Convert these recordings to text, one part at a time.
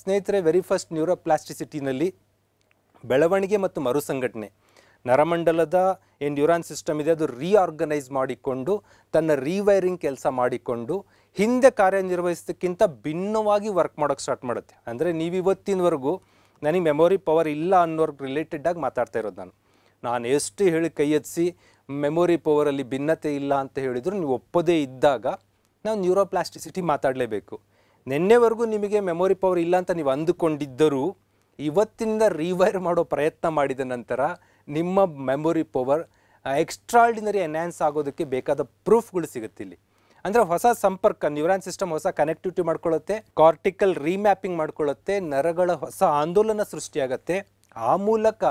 ಸ್ನೇಹಿತರೆ very first ನ್ಯೂರೋಪ್ಲಾಸ್ಟಿಸಿಟಿನಲ್ಲಿ ಬೆಳವಣಿಗೆ ಮತ್ತು ಮರುಸಂಘಟನೆ ನರಮಂಡಲದ ಏನು ನ್ಯೂರಾನ್ ಸಿಸ್ಟಮ್ ಇದೆ ಅದು ರೀಆರ್ಗನೈಸ್ ಮಾಡಿಕೊಂಡು ತನ್ನ ರೀವೈರಿಂಗ್ ಕೆಲಸ ಮಾಡಿಕೊಂಡು ಹಿಂದೆ ಕಾರ್ಯನಿರ್ವಹಿಸೋದಕ್ಕಿಂತ ಭಿನ್ನವಾಗಿ ವರ್ಕ್ ಮಾಡೋಕ್ಕೆ ಸ್ಟಾರ್ಟ್ ಮಾಡುತ್ತೆ ಅಂದರೆ ನೀವು ಇವತ್ತಿನವರೆಗೂ ನನಗೆ ಮೆಮೊರಿ ಪವರ್ ಇಲ್ಲ ಅನ್ನೋರ್ಗೆ ರಿಲೇಟೆಡಾಗಿ ಮಾತಾಡ್ತಾ ಇರೋದು ನಾನು ನಾನು ಎಷ್ಟು ಹೇಳಿ ಕೈ ಎತ್ತಿಸಿ ಮೆಮೊರಿ ಪವರಲ್ಲಿ ಭಿನ್ನತೆ ಇಲ್ಲ ಅಂತ ಹೇಳಿದ್ರು ನೀವು ಒಪ್ಪದೇ ಇದ್ದಾಗ ನಾವು ನ್ಯೂರೋಪ್ಲಾಸ್ಟಿಸಿಟಿ ಮಾತಾಡಲೇಬೇಕು ನಿನ್ನೆವರೆಗೂ ನಿಮಗೆ ಮೆಮೊರಿ ಪವರ್ ಇಲ್ಲ ಅಂತ ನೀವು ಅಂದುಕೊಂಡಿದ್ದರೂ ಇವತ್ತಿನಿಂದ ರಿವೈರ್ ಮಾಡೋ ಪ್ರಯತ್ನ ಮಾಡಿದ ನಂತರ ನಿಮ್ಮ ಮೆಮೊರಿ ಪವರ್ ಎಕ್ಸ್ಟ್ರಾಲ್ಡಿನರಿ ಎನ್ಹ್ಯಾನ್ಸ್ ಆಗೋದಕ್ಕೆ ಬೇಕಾದ ಪ್ರೂಫ್ಗಳು ಸಿಗುತ್ತೆ ಇಲ್ಲಿ ಅಂದರೆ ಹೊಸ ಸಂಪರ್ಕ ನ್ಯೂರಾನ್ ಸಿಸ್ಟಮ್ ಹೊಸ ಕನೆಕ್ಟಿವಿಟಿ ಮಾಡ್ಕೊಳ್ಳುತ್ತೆ ಕಾರ್ಟಿಕಲ್ ರೀಮ್ಯಾಪಿಂಗ್ ಮಾಡ್ಕೊಳ್ಳುತ್ತೆ ನರಗಳ ಹೊಸ ಆಂದೋಲನ ಸೃಷ್ಟಿಯಾಗತ್ತೆ ಆ ಮೂಲಕ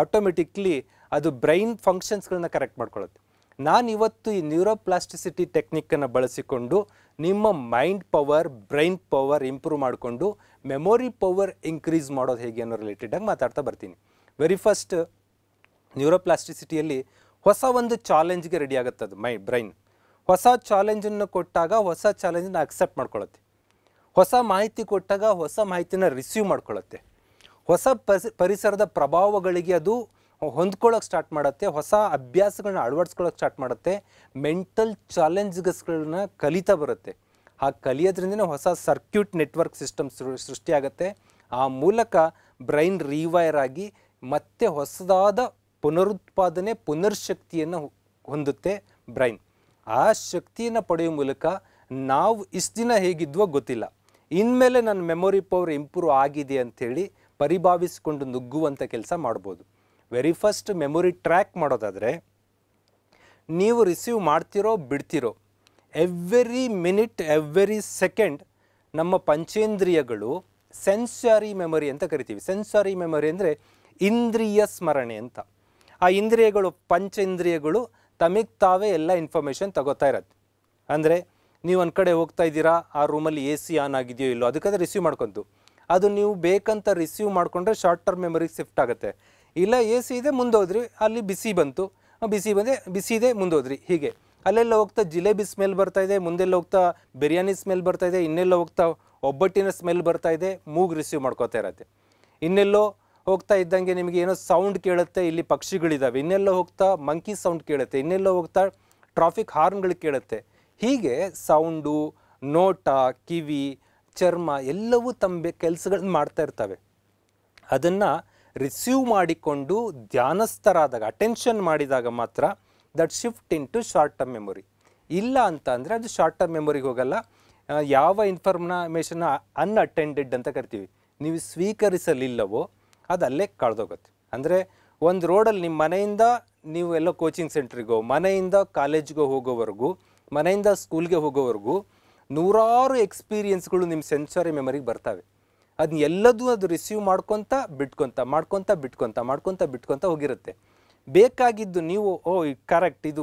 ಆಟೋಮೆಟಿಕ್ಲಿ ಅದು ಬ್ರೈನ್ ಫಂಕ್ಷನ್ಸ್ಗಳನ್ನ ಕರೆಕ್ಟ್ ಮಾಡ್ಕೊಳ್ಳುತ್ತೆ ನಾನು ಇವತ್ತು ಈ ನ್ಯೂರೋಪ್ಲಾಸ್ಟಿಸಿಟಿ ಟೆಕ್ನಿಕ್ಕನ್ನು ಬಳಸಿಕೊಂಡು ನಿಮ್ಮ mind power brain power improve ಮಾಡಿಕೊಂಡು ಮೆಮೊರಿ ಪವರ್ ಇನ್ಕ್ರೀಸ್ ಮಾಡೋದು ಹೇಗೆ ಅನ್ನೋ ರಿಲೇಟೆಡಾಗಿ ಮಾತಾಡ್ತಾ ಬರ್ತೀನಿ ವೆರಿ ಫಸ್ಟ್ ನ್ಯೂರೋಪ್ಲಾಸ್ಟಿಸಿಟಿಯಲ್ಲಿ ಹೊಸ ಒಂದು ಚಾಲೆಂಜ್ಗೆ ರೆಡಿ ಅದು ಮೈ ಬ್ರೈನ್ ಹೊಸ ಚಾಲೆಂಜನ್ನು ಕೊಟ್ಟಾಗ ಹೊಸ ಚಾಲೆಂಜನ್ನು ಅಕ್ಸೆಪ್ಟ್ ಮಾಡ್ಕೊಳ್ಳುತ್ತೆ ಹೊಸ ಮಾಹಿತಿ ಕೊಟ್ಟಾಗ ಹೊಸ ಮಾಹಿತಿನ ರಿಸೀವ್ ಮಾಡ್ಕೊಳ್ಳುತ್ತೆ ಹೊಸ ಪರಿಸರದ ಪ್ರಭಾವಗಳಿಗೆ ಅದು ಹೊಂದ್ಕೊಳ್ಳೋಕೆ ಸ್ಟಾರ್ಟ್ ಮಾಡುತ್ತೆ ಹೊಸ ಅಭ್ಯಾಸಗಳನ್ನ ಅಳವಡಿಸ್ಕೊಳ್ಳೋಕೆ ಸ್ಟಾರ್ಟ್ ಮಾಡುತ್ತೆ ಮೆಂಟಲ್ ಚಾಲೆಂಜಸ್ಗಳನ್ನ ಕಲಿತಾ ಬರುತ್ತೆ ಆ ಕಲಿಯೋದ್ರಿಂದನೇ ಹೊಸ ಸರ್ಕ್ಯೂಟ್ ನೆಟ್ವರ್ಕ್ ಸಿಸ್ಟಮ್ ಸೃಷ್ಟಿಯಾಗುತ್ತೆ ಆ ಮೂಲಕ ಬ್ರೈನ್ ರಿವೈರ್ ಆಗಿ ಮತ್ತೆ ಹೊಸದಾದ ಪುನರುತ್ಪಾದನೆ ಪುನರ್ಶಕ್ತಿಯನ್ನು ಹೊಂದುತ್ತೆ ಬ್ರೈನ್ ಆ ಶಕ್ತಿಯನ್ನು ಪಡೆಯುವ ಮೂಲಕ ನಾವು ಇಷ್ಟು ದಿನ ಹೇಗಿದ್ವೋ ಗೊತ್ತಿಲ್ಲ ಇನ್ಮೇಲೆ ನನ್ನ ಮೆಮೊರಿ ಪವರ್ ಇಂಪ್ರೂವ್ ಆಗಿದೆ ಅಂಥೇಳಿ ಪರಿಭಾವಿಸಿಕೊಂಡು ನುಗ್ಗುವಂಥ ಕೆಲಸ ಮಾಡ್ಬೋದು ವೆರಿ ಫಸ್ಟ್ ಮೆಮೊರಿ ಟ್ರ್ಯಾಕ್ ಮಾಡೋದಾದರೆ ನೀವು ರಿಸೀವ್ ಮಾಡ್ತಿರೋ ಬಿಡ್ತಿರೋ ಎವ್ರಿ ಮಿನಿಟ್ ಎವ್ರಿ ಸೆಕೆಂಡ್ ನಮ್ಮ ಪಂಚೇಂದ್ರಿಯಗಳು ಸೆನ್ಸಾರಿ ಮೆಮೊರಿ ಅಂತ ಕರಿತೀವಿ ಸೆನ್ಸಾರಿ ಮೆಮೊರಿ ಅಂದರೆ ಇಂದ್ರಿಯ ಸ್ಮರಣೆ ಅಂತ ಆ ಇಂದ್ರಿಯಗಳು ಪಂಚೇಂದ್ರಿಯಗಳು ತಮಗೆ ತಾವೇ ಎಲ್ಲ ಇನ್ಫಾರ್ಮೇಷನ್ ತಗೋತಾ ಇರತ್ತೆ ಅಂದರೆ ನೀವು ಒಂದು ಕಡೆ ಹೋಗ್ತಾ ಇದ್ದೀರಾ ಆ ರೂಮಲ್ಲಿ ಎ ಸಿ ಆನ್ ಆಗಿದೆಯೋ ಇಲ್ಲೋ ಅದಕ್ಕೆ ರಿಸೀವ್ ಮಾಡ್ಕೊತು ಅದು ನೀವು ಬೇಕಂತ ರಿಸೀವ್ ಮಾಡಿಕೊಂಡ್ರೆ ಶಾರ್ಟ್ ಟರ್ಮ್ ಮೆಮೊರಿಗೆ ಶಿಫ್ಟ್ ಆಗುತ್ತೆ ಇಲ್ಲ ಎ ಸಿ ಇದೆ ಮುಂದೋದ್ರಿ ಅಲ್ಲಿ ಬಿಸಿ ಬಂತು ಬಿಸಿ ಬಂದೆ ಇದೆ ಮುಂದೋದ್ರಿ ಹೀಗೆ ಅಲ್ಲೆಲ್ಲ ಹೋಗ್ತಾ ಜಿಲೇಬಿ ಸ್ಮೆಲ್ ಬರ್ತಾ ಇದೆ ಮುಂದೆಲ್ಲ ಹೋಗ್ತಾ ಬಿರಿಯಾನಿ ಸ್ಮೆಲ್ ಬರ್ತಾ ಇದೆ ಇನ್ನೆಲ್ಲ ಹೋಗ್ತಾ ಒಬ್ಬಟ್ಟಿನ ಸ್ಮೆಲ್ ಬರ್ತಾ ಇದೆ ಮೂಗ್ ರಿಸೀವ್ ಮಾಡ್ಕೋತಾ ಇರತ್ತೆ ಇನ್ನೆಲ್ಲೋ ಹೋಗ್ತಾ ಇದ್ದಂಗೆ ನಿಮಗೆ ಏನೋ ಸೌಂಡ್ ಕೇಳುತ್ತೆ ಇಲ್ಲಿ ಪಕ್ಷಿಗಳಿದ್ದಾವೆ ಇನ್ನೆಲ್ಲೋ ಹೋಗ್ತಾ ಮಂಕಿ ಸೌಂಡ್ ಕೇಳುತ್ತೆ ಇನ್ನೆಲ್ಲೋ ಹೋಗ್ತಾ ಟ್ರಾಫಿಕ್ ಹಾರ್ನ್ಗಳು ಕೇಳುತ್ತೆ ಹೀಗೆ ಸೌಂಡು ನೋಟ ಕಿವಿ ಚರ್ಮ ಎಲ್ಲವೂ ತಮ್ಮ ಕೆಲಸಗಳನ್ನ ಮಾಡ್ತಾ ಇರ್ತವೆ ಅದನ್ನು ರಿಸೀವ್ ಮಾಡಿಕೊಂಡು ಧ್ಯಾನಸ್ಥರಾದಾಗ ಅಟೆನ್ಷನ್ ಮಾಡಿದಾಗ ಮಾತ್ರ that shift into short term memory ಇಲ್ಲ ಅಂತ ಅಂದರೆ ಅದು ಶಾರ್ಟ್ ಟರ್ಮ್ ಮೆಮೊರಿಗೆ ಹೋಗಲ್ಲ ಯಾವ ಇನ್ಫಾರ್ಮೇಷನ್ನ ಅನ್ಅಟೆಂಡೆಡ್ ಅಂತ ಕರಿತೀವಿ ನೀವು ಸ್ವೀಕರಿಸಲಿಲ್ಲವೋ ಅದು ಅಲ್ಲೇ ಕಳೆದೋಗುತ್ತೆ ಅಂದರೆ ಒಂದು ರೋಡಲ್ಲಿ ನಿಮ್ಮ ಮನೆಯಿಂದ ನೀವು ಎಲ್ಲ ಕೋಚಿಂಗ್ ಸೆಂಟ್ರಿಗೋ ಮನೆಯಿಂದ ಕಾಲೇಜ್ಗೋ ಹೋಗೋವರೆಗೂ ಮನೆಯಿಂದ ಸ್ಕೂಲ್ಗೆ ಹೋಗೋವರೆಗೂ ನೂರಾರು ಎಕ್ಸ್ಪೀರಿಯನ್ಸ್ಗಳು ನಿಮ್ಮ ಸೆನ್ಸರಿ ಮೆಮೊರಿಗೆ ಬರ್ತವೆ ಅದನ್ನ ಎಲ್ಲದೂ ಅದು ರಿಸೀವ್ ಮಾಡ್ಕೊತ ಬಿಟ್ಕೊತ ಮಾಡ್ಕೊತ ಬಿಟ್ಕೊತ ಮಾಡ್ಕೊತ ಬಿಟ್ಕೊತ ಹೋಗಿರುತ್ತೆ ಬೇಕಾಗಿದ್ದು ನೀವು ಓ ಕರೆಕ್ಟ್ ಇದು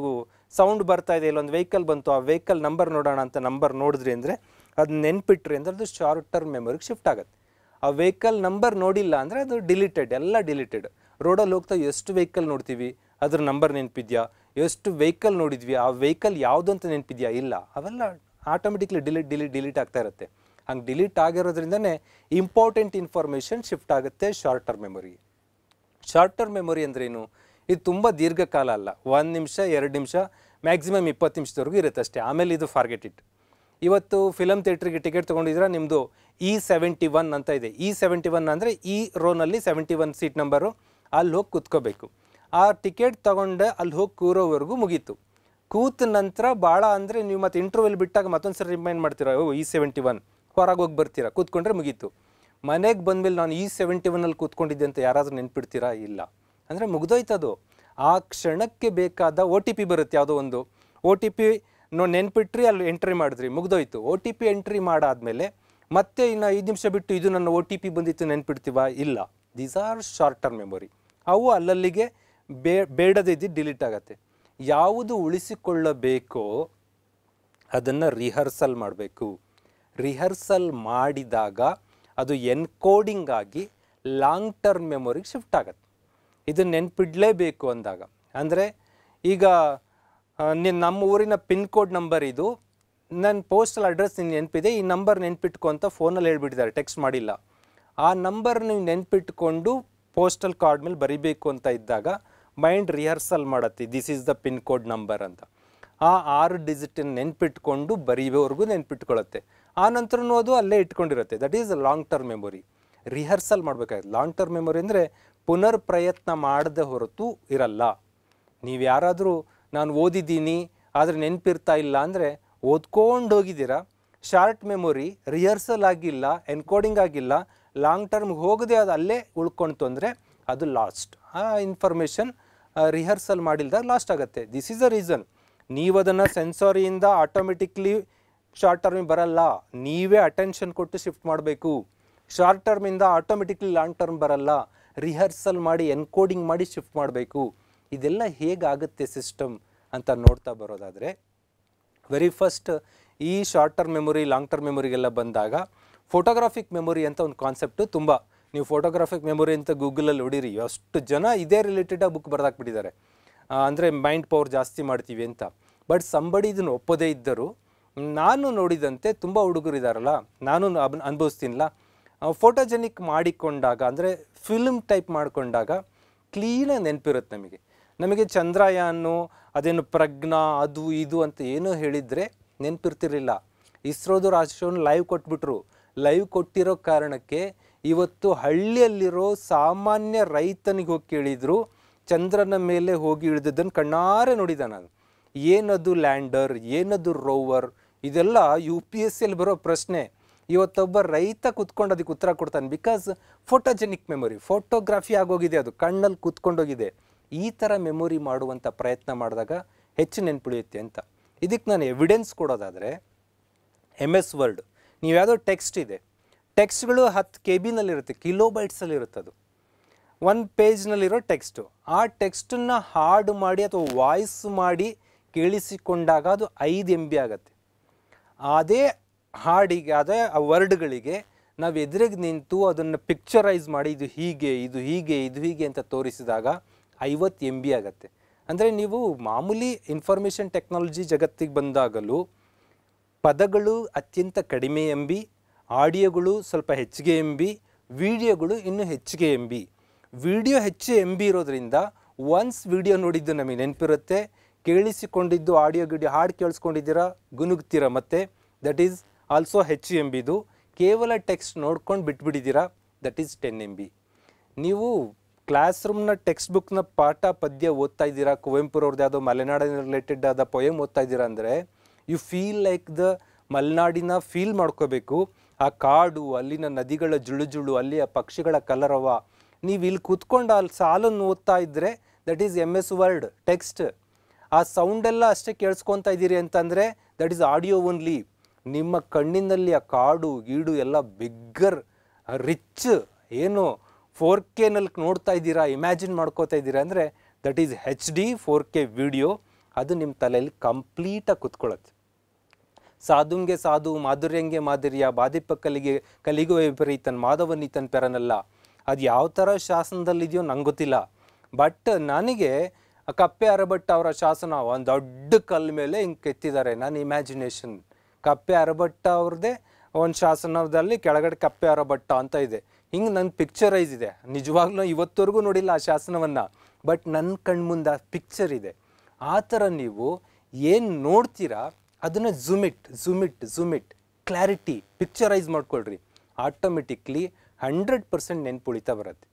ಸೌಂಡ್ ಬರ್ತಾ ಇದೆ ಇಲ್ಲೊಂದು ವೆಹಿಕಲ್ ಬಂತು ಆ ವೆಹಿಕಲ್ ನಂಬರ್ ನೋಡೋಣ ಅಂತ ನಂಬರ್ ನೋಡಿದ್ರಿ ಅಂದರೆ ಅದು ನೆನ್ಪಿಟ್ರಿ ಅಂದರೆ ಅದು ಶಾರ್ಟ್ ಟರ್ಮ್ ಮೆಮೊರಿಗೆ ಶಿಫ್ಟ್ ಆಗುತ್ತೆ ಆ ವೆಹಿಕಲ್ ನಂಬರ್ ನೋಡಿಲ್ಲ ಅಂದರೆ ಅದು ಡಿಲೀಟೆಡ್ ಎಲ್ಲ ಡಿಲೀಟೆಡ್ ರೋಡಲ್ಲಿ ಹೋಗ್ತಾ ಎಷ್ಟು ವೆಹಿಕಲ್ ನೋಡ್ತೀವಿ ಅದ್ರ ನಂಬರ್ ನೆನಪಿದ್ಯಾ ಎಷ್ಟು ವೆಹಿಕಲ್ ನೋಡಿದ್ವಿ ಆ ವೆಹಿಕಲ್ ಯಾವುದು ಅಂತ ನೆನಪಿದ್ಯಾ ಇಲ್ಲ ಅವೆಲ್ಲ ಆಟೋಮೆಟಿಕ್ಲಿ ಡಿಲೀಟ್ ಡಿಲೀಟ್ ಡಿಲೀಟ್ ಆಗ್ತಾ ಇರುತ್ತೆ ಹಂಗೆ ಡಿಲೀಟ್ ಆಗಿರೋದ್ರಿಂದನೇ ಇಂಪಾರ್ಟೆಂಟ್ ಇನ್ಫಾರ್ಮೇಷನ್ ಶಿಫ್ಟ್ ಆಗುತ್ತೆ short term memory short term memory ಅಂದ್ರೇನು ಇದು ತುಂಬ ದೀರ್ಘಕಾಲ ಅಲ್ಲ ಒಂದು ನಿಮಿಷ ಎರಡು ನಿಮಿಷ ಮ್ಯಾಕ್ಸಿಮಮ್ ಇಪ್ಪತ್ತು ನಿಮಿಷದವರೆಗೂ ಇರುತ್ತೆ ಅಷ್ಟೇ ಆಮೇಲೆ ಇದು ಫಾರ್ಗೆಟ್ ಇಟ್ ಇವತ್ತು ಫಿಲಮ್ ಥಿಯೇಟ್ರಿಗೆ ಟಿಕೆಟ್ ತೊಗೊಂಡಿದ್ರೆ ನಿಮ್ಮದು ಇ ಸೆವೆಂಟಿ ಒನ್ ಅಂತ ಇದೆ ಇ ಸೆವೆಂಟಿ ಒನ್ ಅಂದರೆ ಈ ರೋನಲ್ಲಿ ಸೆವೆಂಟಿ ಒನ್ ಸೀಟ್ ನಂಬರು ಅಲ್ಲಿ ಹೋಗಿ ಕೂತ್ಕೋಬೇಕು ಆ ಟಿಕೆಟ್ ತೊಗೊಂಡು ಅಲ್ಲಿ ಹೋಗಿ ಕೂರೋವರೆಗೂ ಮುಗೀತು ಕೂತ ನಂತರ ಭಾಳ ಅಂದರೆ ನೀವು ಮತ್ತೆ ಇಂಟ್ರವಲ್ ಬಿಟ್ಟಾಗ ಮತ್ತೊಂದು ಸರಿ ರಿಮೈಂಡ್ ಮಾಡ್ತೀರಾ ಓ ಇ ಸೆವೆಂಟಿ ಒನ್ ಹೊರಗೆ ಹೋಗಿ ಬರ್ತೀರಾ ಕೂತ್ಕೊಂಡ್ರೆ ಮುಗೀತು ಮನೆಗೆ ಬಂದಮೇಲೆ ನಾನು ಈ ಸೆವೆಂಟಿ ಒನ್ನಲ್ಲಿ ಕೂತ್ಕೊಂಡಿದ್ದೆ ಅಂತ ಯಾರಾದರೂ ನೆನ್ಪಿಡ್ತೀರಾ ಇಲ್ಲ ಅಂದರೆ ಮುಗ್ದೋಯ್ತದು ಆ ಕ್ಷಣಕ್ಕೆ ಬೇಕಾದ ಒ ಟಿ ಪಿ ಬರುತ್ತೆ ಯಾವುದೋ ಒಂದು ಒ ಟಿ ಪಿ ನೋ ನೆನ್ಪಿಟ್ರಿ ಅಲ್ಲಿ ಎಂಟ್ರಿ ಮಾಡಿದ್ರಿ ಮುಗ್ದೋಯ್ತು ಒ ಟಿ ಪಿ ಎಂಟ್ರಿ ಮಾಡಾದಮೇಲೆ ಮತ್ತೆ ಇನ್ನು ಐದು ನಿಮಿಷ ಬಿಟ್ಟು ಇದು ನನ್ನ ಒ ಟಿ ಪಿ ಬಂದಿತ್ತು ನೆನ್ಪಿಡ್ತೀವ ಇಲ್ಲ these are short term memory ಅವು ಅಲ್ಲಲ್ಲಿಗೆ ಬೇ ಬೇಡದಿದ್ದು ಡಿಲೀಟ್ ಆಗುತ್ತೆ ಯಾವುದು ಉಳಿಸಿಕೊಳ್ಳಬೇಕೋ ಅದನ್ನು ರಿಹರ್ಸಲ್ ಮಾಡಬೇಕು ರಿಹರ್ಸಲ್ ಮಾಡಿದಾಗ ಅದು ಎನ್ಕೋಡಿಂಗ್ ಆಗಿ ಲಾಂಗ್ ಟರ್ಮ್ ಮೆಮೊರಿಗೆ ಶಿಫ್ಟ್ ಆಗುತ್ತೆ ಇದು ನೆನ್ಪಿಡಲೇಬೇಕು ಅಂದಾಗ ಅಂದರೆ ಈಗ ನಮ್ಮ ಊರಿನ ಪಿನ್ ಕೋಡ್ ನಂಬರ್ ಇದು ನನ್ನ ಪೋಸ್ಟಲ್ ಅಡ್ರೆಸ್ ನಿನ್ನ ನೆನಪಿದೆ ಈ ನಂಬರ್ ನೆನ್ಪಿಟ್ಕೊ ಅಂತ ಫೋನಲ್ಲಿ ಹೇಳ್ಬಿಟ್ಟಿದ್ದಾರೆ ಟೆಕ್ಸ್ಟ್ ಮಾಡಿಲ್ಲ ಆ ನಂಬರ್ ನೀವು ನೆನ್ಪಿಟ್ಕೊಂಡು ಪೋಸ್ಟಲ್ ಕಾರ್ಡ್ ಮೇಲೆ ಬರಿಬೇಕು ಅಂತ ಇದ್ದಾಗ ಮೈಂಡ್ ರಿಹರ್ಸಲ್ ಮಾಡತ್ತೆ this is the pin code number ಅಂತ ಆ ಆರು ಡಿಜಿಟನ್ನು ನೆನ್ಪಿಟ್ಕೊಂಡು ಬರೀವರೆಗೂ ನೆನ್ಪಿಟ್ಕೊಳ್ಳುತ್ತೆ ಆ ನಂತರನೂ ಅದು ಅಲ್ಲೇ ಇಟ್ಕೊಂಡಿರುತ್ತೆ that is long term memory rehearsal ಮಾಡಬೇಕಾಗಿತ್ತು ಲಾಂಗ್ ಟರ್ಮ್ ಮೆಮೊರಿ ಅಂದರೆ ಪುನರ್ ಪ್ರಯತ್ನ ಮಾಡದೆ ಹೊರತು ಇರಲ್ಲ ನೀವು ಯಾರಾದರೂ ನಾನು ಓದಿದ್ದೀನಿ ಆದರೆ ನೆನಪಿರ್ತಾ ಇಲ್ಲ ಅಂದರೆ ಓದ್ಕೊಂಡು ಹೋಗಿದ್ದೀರಾ ಶಾರ್ಟ್ ಮೆಮೊರಿ ರಿಹರ್ಸಲ್ ಆಗಿಲ್ಲ ಎನ್ಕೋಡಿಂಗ್ ಆಗಿಲ್ಲ ಲಾಂಗ್ ಟರ್ಮ್ಗೆ ಹೋಗದೆ ಅದು ಅಲ್ಲೇ ಉಳ್ಕೊಂಡು ತೊಂದರೆ ಅದು ಲಾಸ್ಟ್ ಆ ಇನ್ಫಾರ್ಮೇಷನ್ ರಿಹರ್ಸಲ್ ಮಾಡಿಲ್ದಾಗ ಲಾಸ್ಟ್ ಆಗುತ್ತೆ ದಿಸ್ ಈಸ್ ಅ ರೀಸನ್ ನೀವು ಅದನ್ನು ಸೆನ್ಸಾರಿಯಿಂದ ಆಟೋಮೆಟಿಕ್ಲಿ ಶಾರ್ಟ್ ಟರ್ಮಿಗೆ ಬರಲ್ಲ ನೀವೇ ಅಟೆನ್ಷನ್ ಕೊಟ್ಟು ಶಿಫ್ಟ್ ಮಾಡಬೇಕು ಶಾರ್ಟ್ ಟರ್ಮಿಂದ ಆಟೋಮೆಟಿಕ್ಲಿ ಲಾಂಗ್ ಟರ್ಮ್ ಬರಲ್ಲ ರಿಹರ್ಸಲ್ ಮಾಡಿ ಎನ್ಕೋಡಿಂಗ್ ಮಾಡಿ ಶಿಫ್ಟ್ ಮಾಡಬೇಕು ಇದೆಲ್ಲ ಹೇಗಾಗುತ್ತೆ ಸಿಸ್ಟಮ್ ಅಂತ ನೋಡ್ತಾ ಬರೋದಾದರೆ ವೆರಿ ಫಸ್ಟ್ ಈ short term memory long term ಮೆಮೊರಿಗೆಲ್ಲ ಬಂದಾಗ ಫೋಟೋಗ್ರಾಫಿಕ್ ಮೆಮೊರಿ ಅಂತ ಒಂದು ಕಾನ್ಸೆಪ್ಟು ತುಂಬ ನೀವು ಫೋಟೋಗ್ರಾಫಿಕ್ ಮೆಮೊರಿ ಅಂತ ಗೂಗಲಲ್ಲಿ ಹೊಡೀರಿ ಅಷ್ಟು ಜನ ಇದೇ ರಿಲೇಟೆಡಾಗಿ ಬುಕ್ ಬರೆದಾಕ್ಬಿಟ್ಟಿದ್ದಾರೆ ಅಂದರೆ ಮೈಂಡ್ ಪವರ್ ಜಾಸ್ತಿ ಮಾಡ್ತೀವಿ ಅಂತ ಬಟ್ ಸಂಬಡಿ ಇದನ್ನು ಒಪ್ಪದೇ ಇದ್ದರು ನಾನು ನೋಡಿದಂತೆ ತುಂಬ ಇದ್ದಾರಲ್ಲ ನಾನು ಅಬ್ ಫೋಟೋಜೆನಿಕ್ ಮಾಡಿಕೊಂಡಾಗ ಅಂದರೆ ಫಿಲ್ಮ್ ಟೈಪ್ ಮಾಡಿಕೊಂಡಾಗ ಕ್ಲೀನಾಗಿ ನೆನಪಿರುತ್ತೆ ನಮಗೆ ನಮಗೆ ಚಂದ್ರಯಾನು ಅದೇನು ಪ್ರಜ್ಞಾ ಅದು ಇದು ಅಂತ ಏನೂ ಹೇಳಿದರೆ ನೆನಪಿರ್ತಿರಲಿಲ್ಲ ಇಸ್ರೋದು ರಾಷ್ಟ್ರವನ್ನು ಲೈವ್ ಕೊಟ್ಬಿಟ್ರು ಲೈವ್ ಕೊಟ್ಟಿರೋ ಕಾರಣಕ್ಕೆ ಇವತ್ತು ಹಳ್ಳಿಯಲ್ಲಿರೋ ಸಾಮಾನ್ಯ ರೈತನಿಗೆ ಹೋಗಿ ಕೇಳಿದ್ರು ಚಂದ್ರನ ಮೇಲೆ ಹೋಗಿ ಇಳಿದದ್ದನ್ನು ಕಣ್ಣಾರೆ ನೋಡಿದ ನಾನು ಏನದು ಲ್ಯಾಂಡರ್ ಏನದು ರೋವರ್ ಇದೆಲ್ಲ ಯು ಪಿ ಎಸ್ ಸಿಯಲ್ಲಿ ಬರೋ ಪ್ರಶ್ನೆ ಇವತ್ತೊಬ್ಬ ರೈತ ಕುತ್ಕೊಂಡು ಅದಕ್ಕೆ ಉತ್ತರ ಕೊಡ್ತಾನೆ ಬಿಕಾಸ್ ಫೋಟೋಜೆನಿಕ್ ಮೆಮೊರಿ ಫೋಟೋಗ್ರಫಿ ಆಗೋಗಿದೆ ಅದು ಕಣ್ಣಲ್ಲಿ ಕುತ್ಕೊಂಡೋಗಿದೆ ಈ ಥರ ಮೆಮೊರಿ ಮಾಡುವಂಥ ಪ್ರಯತ್ನ ಮಾಡಿದಾಗ ಹೆಚ್ಚು ನೆನ್ಪುಳಿಯುತ್ತೆ ಅಂತ ಇದಕ್ಕೆ ನಾನು ಎವಿಡೆನ್ಸ್ ಕೊಡೋದಾದರೆ ಎಮ್ ಎಸ್ ವರ್ಡ್ ನೀವು ಯಾವುದೋ ಟೆಕ್ಸ್ಟ್ ಇದೆ ಟೆಕ್ಸ್ಟ್ಗಳು ಹತ್ತು ಕೆ ಬಿನಲ್ಲಿರುತ್ತೆ ಕಿಲೋ ಇರುತ್ತೆ ಅದು ಒಂದು ಪೇಜ್ನಲ್ಲಿರೋ ಟೆಕ್ಸ್ಟು ಆ ಟೆಕ್ಸ್ಟನ್ನು ಹಾಡು ಮಾಡಿ ಅಥವಾ ವಾಯ್ಸ್ ಮಾಡಿ ಕೇಳಿಸಿಕೊಂಡಾಗ ಅದು ಐದು ಎಂ ಬಿ ಆಗುತ್ತೆ ಅದೇ ಹಾಡಿಗೆ ಅದೇ ಆ ವರ್ಡ್ಗಳಿಗೆ ನಾವು ಎದುರಿಗೆ ನಿಂತು ಅದನ್ನು ಪಿಕ್ಚರೈಸ್ ಮಾಡಿ ಇದು ಹೀಗೆ ಇದು ಹೀಗೆ ಇದು ಹೀಗೆ ಅಂತ ತೋರಿಸಿದಾಗ ಐವತ್ತು ಎಮ್ ಬಿ ಆಗತ್ತೆ ಅಂದರೆ ನೀವು ಮಾಮೂಲಿ ಇನ್ಫಾರ್ಮೇಷನ್ ಟೆಕ್ನಾಲಜಿ ಜಗತ್ತಿಗೆ ಬಂದಾಗಲೂ ಪದಗಳು ಅತ್ಯಂತ ಕಡಿಮೆ ಎಂ ಬಿ ಆಡಿಯೋಗಳು ಸ್ವಲ್ಪ ಹೆಚ್ಚಿಗೆ ಎಂ ಬಿ ವಿಡಿಯೋಗಳು ಇನ್ನೂ ಹೆಚ್ಚಿಗೆ ಎಂ ಬಿ ವಿಡಿಯೋ ಹೆಚ್ಚು ಎಂ ಬಿ ಇರೋದ್ರಿಂದ ಒನ್ಸ್ ವಿಡಿಯೋ ನೋಡಿದ್ದು ನಮಗೆ ನೆನಪಿರುತ್ತೆ ಕೇಳಿಸಿಕೊಂಡಿದ್ದು ಆಡಿಯೋ ಗಿಡಿಯೋ ಹಾಡು ಕೇಳಿಸ್ಕೊಂಡಿದ್ದೀರಾ ಗುನುಗ್ತೀರಾ ಮತ್ತೆ that is also H M ಬಿದು ಕೇವಲ ಟೆಕ್ಸ್ಟ್ ನೋಡ್ಕೊಂಡು ಬಿಟ್ಬಿಟ್ಟಿದ್ದೀರಾ that is ten M B ನೀವು ಕ್ಲಾಸ್ ರೂಮ್ನ ಟೆಕ್ಸ್ಟ್ ಬುಕ್ನ ಪಾಠ ಪದ್ಯ ಓದ್ತಾ ಇದ್ದೀರಾ ಕುವೆಂಪುರವ್ರದ್ದು ಯಾವುದೋ ಮಲೆನಾಡಿನ ರಿಲೇಟೆಡ್ ಆದ ಪೊಯಮ್ ಓದ್ತಾ ಇದ್ದೀರಾ ಅಂದರೆ ಯು ಫೀಲ್ ಲೈಕ್ ದ ಮಲೆನಾಡಿನ ಫೀಲ್ ಮಾಡ್ಕೋಬೇಕು ಆ ಕಾಡು ಅಲ್ಲಿನ ನದಿಗಳ ಜುಳು ಜುಳು ಅಲ್ಲಿಯ ಪಕ್ಷಿಗಳ ಕಲರವ ನೀವು ಇಲ್ಲಿ ಕೂತ್ಕೊಂಡು ಅಲ್ಲಿ ಸಾಲನ್ನು ಓದ್ತಾ ಇದ್ದರೆ that is M S world text ಆ ಸೌಂಡೆಲ್ಲ ಅಷ್ಟೇ ಕೇಳಿಸ್ಕೊತಾ ಇದ್ದೀರಿ ಅಂತಂದರೆ ದಟ್ ಈಸ್ ಆಡಿಯೋ ಓನ್ಲಿ ನಿಮ್ಮ ಕಣ್ಣಿನಲ್ಲಿ ಆ ಕಾಡು ಗೀಡು ಎಲ್ಲ ಬಿಗ್ಗರ್ ರಿಚ್ ಏನು ಫೋರ್ ಕೆನಲ್ಲಿ ನೋಡ್ತಾ ಇದ್ದೀರಾ ಇಮ್ಯಾಜಿನ್ ಮಾಡ್ಕೋತಾ ಇದ್ದೀರಾ ಅಂದರೆ that is H D four K video ಅದು ನಿಮ್ಮ ತಲೆಯಲ್ಲಿ ಕಂಪ್ಲೀಟಾಗಿ ಕುತ್ಕೊಳ್ಳುತ್ತೆ ಸಾಧುಂಗೆ ಸಾಧು ಮಾಧುರ್ಯಂಗೆ ಮಾಧುರ್ಯ ಕಲಿಗೆ ಕಲಿಗೂ ವಿಪರೀತನ್ ಮಾಧವನೀತನ್ ಪೆರನಲ್ಲ ಅದು ಯಾವ ಥರ ಶಾಸನದಲ್ಲಿದೆಯೋ ನಂಗೆ ಗೊತ್ತಿಲ್ಲ ಬಟ್ ನನಗೆ ಕಪ್ಪೆ ಅರಭಟ್ಟ ಅವರ ಶಾಸನ ಒಂದು ದೊಡ್ಡ ಕಲ್ಲು ಮೇಲೆ ಹಿಂಗೆ ಕೆತ್ತಿದ್ದಾರೆ ನನ್ನ ಇಮ್ಯಾಜಿನೇಷನ್ ಕಪ್ಪೆ ಅರಬಟ್ಟ ಅವ್ರದ್ದೇ ಒಂದು ಶಾಸನದಲ್ಲಿ ಕೆಳಗಡೆ ಕಪ್ಪೆ ಅರಭಟ್ಟ ಅಂತ ಇದೆ ಹಿಂಗೆ ನನ್ನ ಪಿಕ್ಚರೈಸ್ ಇದೆ ನಿಜವಾಗ್ಲೂ ಇವತ್ತವರೆಗೂ ನೋಡಿಲ್ಲ ಆ ಶಾಸನವನ್ನು ಬಟ್ ನನ್ನ ಕಣ್ಮುಂದೆ ಪಿಕ್ಚರ್ ಇದೆ ಆ ಥರ ನೀವು ಏನು ನೋಡ್ತೀರಾ ಅದನ್ನು zoom it zoom it zoom it clarity picturise ಮಾಡ್ಕೊಳ್ರಿ ಆಟೋಮೆಟಿಕ್ಲಿ ಹಂಡ್ರೆಡ್ ಪರ್ಸೆಂಟ್ ಉಳಿತಾ ಬರುತ್ತೆ